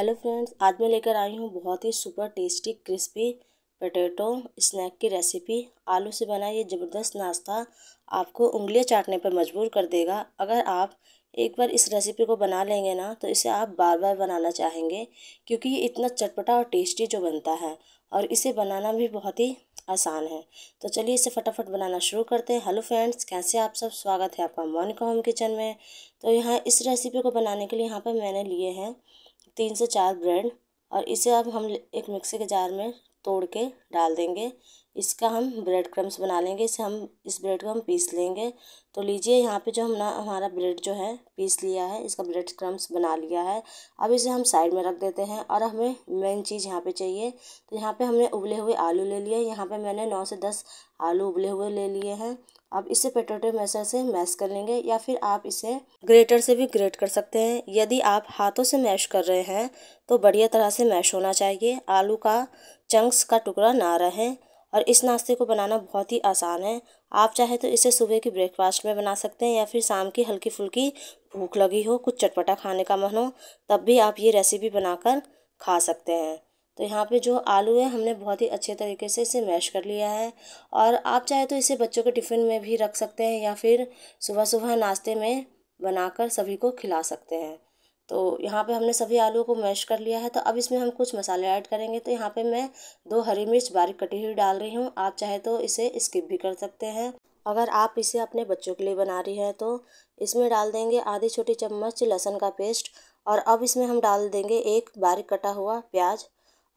hello friends आज मैं लेकर आई हूँ बहुत ही super tasty crispy potato snack की रेसिपी आलू से बना ये ज़बरदस्त नाश्ता आपको उंगलियाँ चाटने पर मजबूर कर देगा अगर आप एक बार इस रेसिपी को बना लेंगे ना तो इसे आप बार बार बनाना चाहेंगे क्योंकि ये इतना चटपटा और टेस्टी जो बनता है और इसे बनाना भी बहुत ही आसान है तो चलिए इसे फटाफट बनाना शुरू करते हैं हेलो फ्रेंड्स कैसे आप सब स्वागत है आपका मोनिका होम किचन में तो यहाँ इस रेसिपी को बनाने के लिए यहाँ पर मैंने लिए हैं तीन से चार ब्रेड और इसे अब हम एक मिक्सी के जार में तोड़ के डाल देंगे इसका हम ब्रेड क्रम्स बना लेंगे इसे हम इस ब्रेड को हम पीस लेंगे तो लीजिए यहाँ पे जो हमने हमारा ब्रेड जो है पीस लिया है इसका ब्रेड क्रम्स बना लिया है अब इसे हम साइड में रख देते हैं और हमें मेन चीज़ यहाँ पे चाहिए तो यहाँ पे हमने उबले हुए आलू ले लिए यहाँ पे मैंने नौ से दस आलू उबले हुए ले लिए हैं आप इसे पेटोटो मैसर से मैश कर लेंगे या फिर आप इसे ग्रेटर से भी ग्रेट कर सकते हैं यदि आप हाथों से मैश कर रहे हैं तो बढ़िया तरह से मैश होना चाहिए आलू का चंक्स का टुकड़ा ना रहे और इस नाश्ते को बनाना बहुत ही आसान है आप चाहे तो इसे सुबह की ब्रेकफास्ट में बना सकते हैं या फिर शाम की हल्की फुल्की भूख लगी हो कुछ चटपटा खाने का मन हो तब भी आप ये रेसिपी बनाकर खा सकते हैं तो यहाँ पे जो आलू है हमने बहुत ही अच्छे तरीके से इसे मैश कर लिया है और आप चाहे तो इसे बच्चों के टिफ़िन में भी रख सकते हैं या फिर सुबह सुबह नाश्ते में बनाकर सभी को खिला सकते हैं तो यहाँ पे हमने सभी आलू को मैश कर लिया है तो अब इसमें हम कुछ मसाले ऐड करेंगे तो यहाँ पे मैं दो हरी मिर्च बारीक कटी हुई डाल रही हूँ आप चाहे तो इसे स्किप भी कर सकते हैं अगर आप इसे अपने बच्चों के लिए बना रही हैं तो इसमें डाल देंगे आधी छोटी चम्मच लहसुन का पेस्ट और अब इसमें हम डाल देंगे एक बारीक कटा हुआ प्याज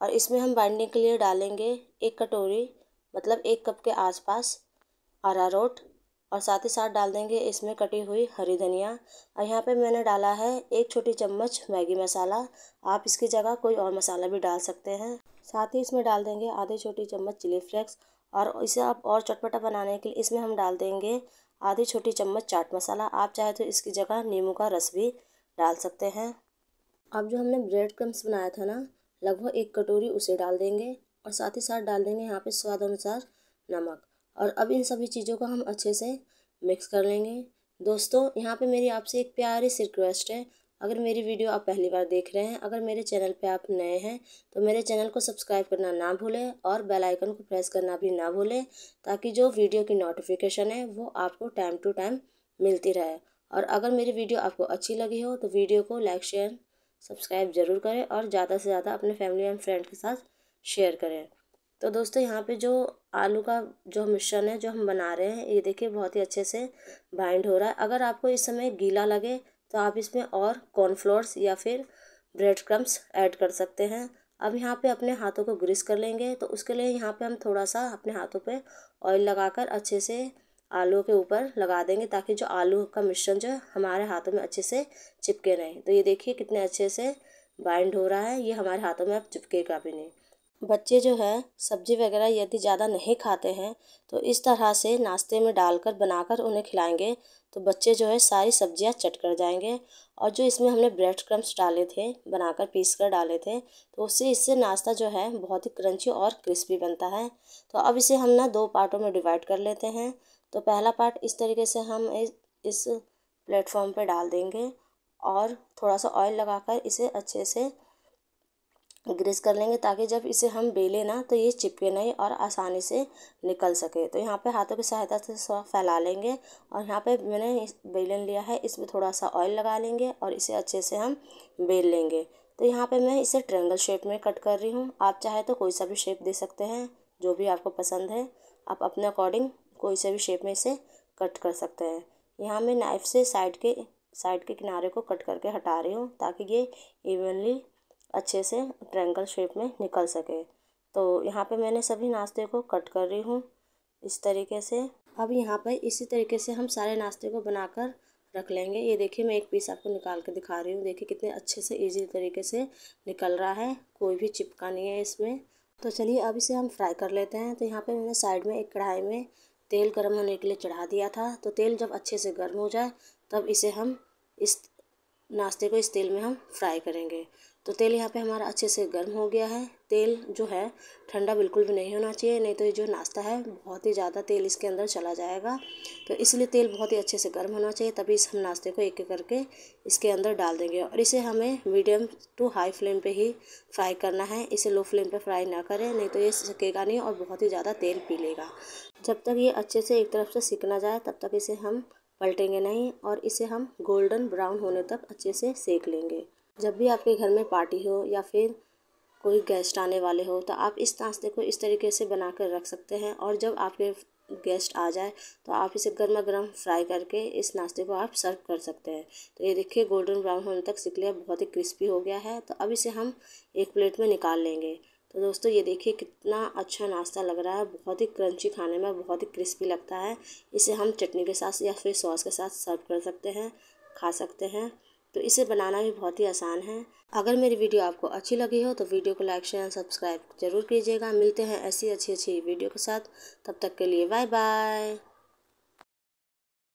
और इसमें हम बाइंडिंग के लिए डालेंगे एक कटोरी मतलब एक कप के आसपास अरारोट और साथ ही साथ डाल देंगे इसमें कटी हुई हरी धनिया और यहाँ पे मैंने डाला है एक छोटी चम्मच मैगी मसाला आप इसकी जगह कोई और मसाला भी डाल सकते हैं साथ ही इसमें डाल देंगे आधी छोटी चम्मच चिली फ्लेक्स और इसे आप और चटपटा बनाने के लिए इसमें हम डाल देंगे आधी छोटी चम्मच चाट मसाला आप चाहे तो इसकी जगह नींबू का रस भी डाल सकते हैं अब जो हमने ब्रेड क्रम्स बनाया था ना लगभग एक कटोरी उसे डाल देंगे और साथ ही साथ डाल देंगे यहाँ पे स्वाद अनुसार नमक और अब इन सभी चीज़ों को हम अच्छे से मिक्स कर लेंगे दोस्तों यहाँ पे मेरी आपसे एक प्यारी सी रिक्वेस्ट है अगर मेरी वीडियो आप पहली बार देख रहे हैं अगर मेरे चैनल पे आप नए हैं तो मेरे चैनल को सब्सक्राइब करना ना भूलें और बेल आइकन को प्रेस करना भी ना भूलें ताकि जो वीडियो की नोटिफिकेशन है वो आपको टाइम टू टाइम मिलती रहे और अगर मेरी वीडियो आपको अच्छी लगी हो तो वीडियो को लाइक शेयर सब्सक्राइब ज़रूर करें और ज़्यादा से ज़्यादा अपने फैमिली एंड फ्रेंड के साथ शेयर करें तो दोस्तों यहाँ पे जो आलू का जो मिश्रण है जो हम बना रहे हैं ये देखिए बहुत ही अच्छे से बाइंड हो रहा है अगर आपको इस समय गीला लगे तो आप इसमें और कॉर्नफ्लोर्स या फिर ब्रेड क्रम्स ऐड कर सकते हैं अब यहाँ पे अपने हाथों को ग्रीस कर लेंगे तो उसके लिए यहाँ पे हम थोड़ा सा अपने हाथों पे ऑयल लगाकर अच्छे से आलू के ऊपर लगा देंगे ताकि जो आलू का मिश्रण जो हमारे हाथों में अच्छे से चिपके नहीं तो ये देखिए कितने अच्छे से बाइंड हो रहा है ये हमारे हाथों में अब चिपकेगा भी नहीं बच्चे जो है सब्जी वगैरह यदि ज़्यादा नहीं खाते हैं तो इस तरह से नाश्ते में डालकर बनाकर उन्हें खिलाएंगे तो बच्चे जो है सारी सब्जियां चट कर जाएंगे और जो इसमें हमने ब्रेड क्रम्स डाले थे बनाकर पीस कर डाले थे तो उससे इससे नाश्ता जो है बहुत ही क्रंची और क्रिस्पी बनता है तो अब इसे हम ना दो पार्टों में डिवाइड कर लेते हैं तो पहला पार्ट इस तरीके से हम इस इस प्लेटफॉर्म पे डाल देंगे और थोड़ा सा ऑयल लगाकर इसे अच्छे से ग्रेस कर लेंगे ताकि जब इसे हम बेले ना तो ये चिपके नहीं और आसानी से निकल सके तो यहाँ पे हाथों की सहायता से फैला लेंगे और यहाँ पे मैंने बेलन लिया है इसमें थोड़ा सा ऑयल लगा लेंगे और इसे अच्छे से हम बेल लेंगे तो यहाँ पे मैं इसे ट्रेंगल शेप में कट कर रही हूँ आप चाहे तो कोई सा भी शेप दे सकते हैं जो भी आपको पसंद है आप अपने अकॉर्डिंग कोई से भी शेप में इसे कट कर सकते हैं यहाँ मैं नाइफ़ से साइड के साइड के किनारे को कट करके हटा रही हूँ ताकि ये इवनली अच्छे से ट्रैंगल शेप में निकल सके तो यहाँ पे मैंने सभी नाश्ते को कट कर रही हूँ इस तरीके से अब यहाँ पर इसी तरीके से हम सारे नाश्ते को बनाकर रख लेंगे ये देखिए मैं एक पीस आपको निकाल के दिखा रही हूँ देखिए कितने अच्छे से इजी तरीके से निकल रहा है कोई भी चिपका नहीं है इसमें तो चलिए अब इसे हम फ्राई कर लेते हैं तो यहाँ पे मैंने साइड में एक कढ़ाई में तेल गर्म होने के लिए चढ़ा दिया था तो तेल जब अच्छे से गर्म हो जाए तब इसे हम इस नाश्ते को इस तेल में हम फ्राई करेंगे तो तेल यहाँ पे हमारा अच्छे से गर्म हो गया है तेल जो है ठंडा बिल्कुल भी नहीं होना चाहिए नहीं तो ये जो नाश्ता है बहुत ही ज़्यादा तेल इसके अंदर चला जाएगा तो इसलिए तेल बहुत ही अच्छे से गर्म होना चाहिए तभी इस हम नाश्ते को एक एक करके इसके अंदर डाल देंगे और इसे हमें मीडियम टू हाई फ्लेम पर ही फ्राई करना है इसे लो फ्लेम पर फ्राई ना करें नहीं तो ये सकेगा नहीं और बहुत ही ज़्यादा तेल पी लेगा जब तक ये अच्छे से एक तरफ से सिकना जाए तब तक इसे हम पलटेंगे नहीं और इसे हम गोल्डन ब्राउन होने तक अच्छे से सेक लेंगे जब भी आपके घर में पार्टी हो या फिर कोई गेस्ट आने वाले हो तो आप इस नाश्ते को इस तरीके से बना कर रख सकते हैं और जब आपके गेस्ट आ जाए तो आप इसे गर्मा गर्म फ्राई करके इस नाश्ते को आप सर्व कर सकते हैं तो ये देखिए गोल्डन ब्राउन होने तक लिया बहुत ही क्रिस्पी हो गया है तो अब इसे हम एक प्लेट में निकाल लेंगे तो दोस्तों ये देखिए कितना अच्छा नाश्ता लग रहा है बहुत ही क्रंची खाने में बहुत ही क्रिस्पी लगता है इसे हम चटनी के साथ या फिर सॉस के साथ सर्व कर सकते हैं खा सकते हैं तो इसे बनाना भी बहुत ही आसान है अगर मेरी वीडियो आपको अच्छी लगी हो तो वीडियो को लाइक शेयर सब्सक्राइब जरूर कीजिएगा मिलते हैं ऐसी अच्छी अच्छी वीडियो के साथ तब तक के लिए बाय बाय